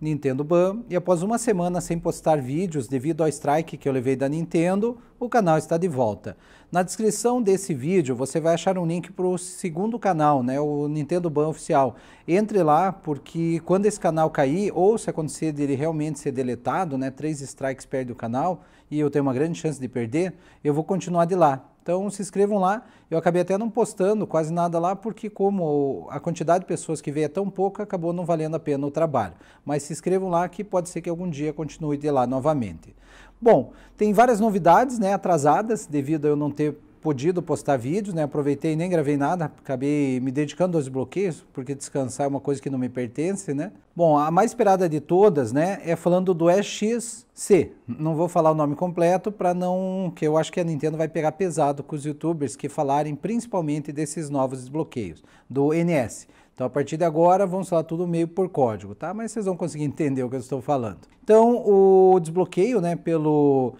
Nintendo Ban, e após uma semana sem postar vídeos devido ao strike que eu levei da Nintendo, o canal está de volta. Na descrição desse vídeo você vai achar um link para o segundo canal, né, o Nintendo Ban Oficial. Entre lá, porque quando esse canal cair, ou se acontecer dele realmente ser deletado, né, três strikes perde o canal, e eu tenho uma grande chance de perder, eu vou continuar de lá. Então se inscrevam lá. Eu acabei até não postando quase nada lá, porque como a quantidade de pessoas que veio é tão pouca, acabou não valendo a pena o trabalho. Mas se inscrevam lá que pode ser que algum dia continue de lá novamente. Bom, tem várias novidades, né, atrasadas devido a eu não ter podido postar vídeos, né? Aproveitei e nem gravei nada, acabei me dedicando aos bloqueios, porque descansar é uma coisa que não me pertence, né? Bom, a mais esperada de todas, né, é falando do EXC. Não vou falar o nome completo para não, que eu acho que a Nintendo vai pegar pesado com os youtubers que falarem principalmente desses novos desbloqueios do NS. Então, a partir de agora, vamos falar tudo meio por código, tá? Mas vocês vão conseguir entender o que eu estou falando. Então, o desbloqueio, né, pelo,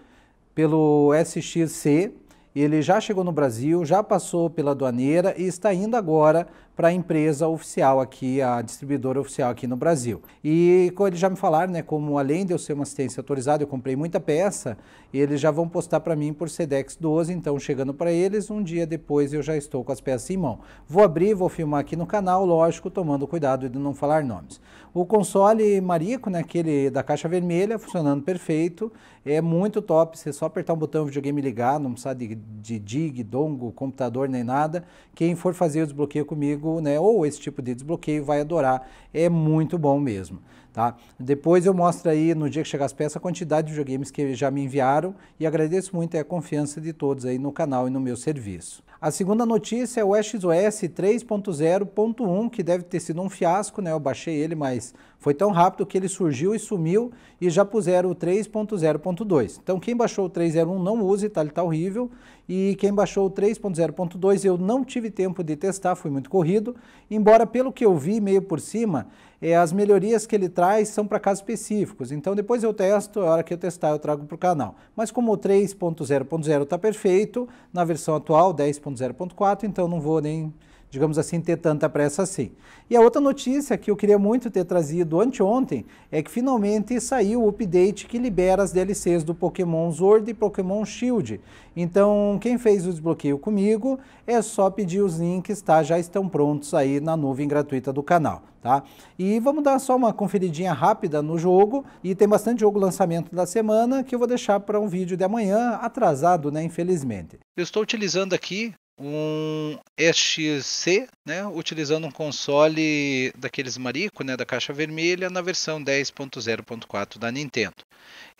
pelo SXC, ele já chegou no Brasil, já passou pela aduaneira e está indo agora para a empresa oficial aqui, a distribuidora oficial aqui no Brasil. E como eles já me falaram, né, como além de eu ser uma assistência autorizada, eu comprei muita peça, eles já vão postar para mim por Sedex 12, então chegando para eles, um dia depois eu já estou com as peças em mão. Vou abrir, vou filmar aqui no canal, lógico, tomando cuidado de não falar nomes. O console Marico, né, aquele da caixa vermelha, funcionando perfeito, é muito top, você só apertar um botão videogame ligar, não precisa de, de dig, dongo, computador nem nada. Quem for fazer o desbloqueio comigo, né, ou esse tipo de desbloqueio, vai adorar. É muito bom mesmo. Tá? Depois eu mostro aí, no dia que chegar as peças, a quantidade de videogames que já me enviaram e agradeço muito é, a confiança de todos aí no canal e no meu serviço. A segunda notícia é o XOS 3.0.1, que deve ter sido um fiasco, né? Eu baixei ele, mas foi tão rápido que ele surgiu e sumiu e já puseram o 3.0.2. Então quem baixou o 3.0.1 não use, tá? Ele tá horrível. E quem baixou o 3.0.2 eu não tive tempo de testar, fui muito corrido. Embora pelo que eu vi meio por cima, é, as melhorias que ele traz são para casos específicos. Então depois eu testo, a hora que eu testar eu trago para o canal. Mas como o 3.0.0 está perfeito, na versão atual 10.0.4, então não vou nem digamos assim, ter tanta pressa assim. E a outra notícia que eu queria muito ter trazido anteontem é que finalmente saiu o update que libera as DLCs do Pokémon Sword e Pokémon Shield. Então, quem fez o desbloqueio comigo é só pedir os links, tá? Já estão prontos aí na nuvem gratuita do canal. Tá? E vamos dar só uma conferidinha rápida no jogo, e tem bastante jogo lançamento da semana que eu vou deixar para um vídeo de amanhã, atrasado, né, infelizmente. Eu estou utilizando aqui um SXC, né, utilizando um console daqueles marico, né, da caixa vermelha, na versão 10.0.4 da Nintendo.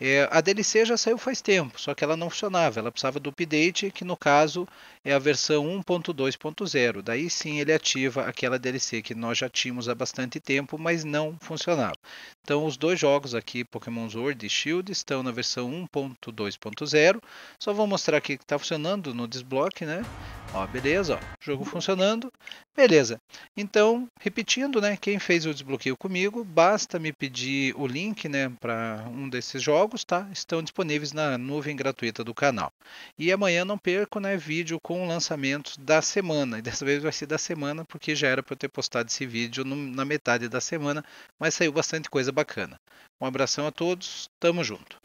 É, a DLC já saiu faz tempo, só que ela não funcionava, ela precisava do update, que no caso é a versão 1.2.0. Daí sim ele ativa aquela DLC que nós já tínhamos há bastante tempo, mas não funcionava. Então os dois jogos aqui, Pokémon Sword e Shield, estão na versão 1.2.0. Só vou mostrar aqui que está funcionando no desbloque, né? Ó, beleza, ó, jogo funcionando. Beleza. Então, repetindo, né, quem fez o desbloqueio comigo, basta me pedir o link, né, para um desses jogos, tá? Estão disponíveis na nuvem gratuita do canal. E amanhã não perco, né, vídeo com lançamentos da semana. E dessa vez vai ser da semana, porque já era para eu ter postado esse vídeo no, na metade da semana, mas saiu bastante coisa bacana. Um abração a todos, tamo junto.